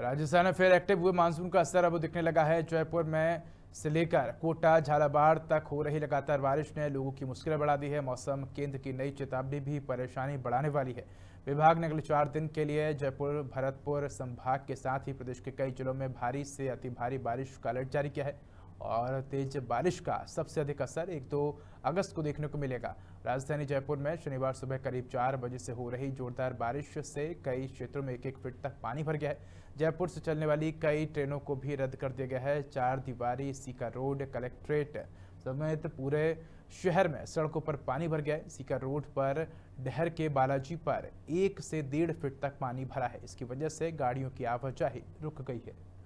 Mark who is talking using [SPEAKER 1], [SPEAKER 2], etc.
[SPEAKER 1] राजस्थान में फिर एक्टिव हुए मानसून का असर अब दिखने लगा है जयपुर में से लेकर कोटा झालावाड़ तक हो रही लगातार बारिश ने लोगों की मुश्किलें बढ़ा दी है मौसम केंद्र की नई चेतावनी भी परेशानी बढ़ाने वाली है विभाग ने अगले चार दिन के लिए जयपुर भरतपुर संभाग के साथ ही प्रदेश के कई जिलों में भारी से अति भारी बारिश का अलर्ट जारी किया है और तेज बारिश का सबसे अधिक असर एक दो अगस्त को देखने को मिलेगा राजधानी जयपुर में शनिवार सुबह करीब चार बजे से हो रही जोरदार बारिश से कई क्षेत्रों में एक एक फीट तक पानी भर गया है जयपुर से चलने वाली कई ट्रेनों को भी रद्द कर दिया गया है चार दीवारी सीका रोड कलेक्ट्रेट समेत पूरे शहर में सड़कों पर पानी भर गया है सीका रोड पर डहर के बालाजी पर एक से डेढ़ फीट तक पानी भरा है इसकी वजह से गाड़ियों की आवाजाही रुक गई है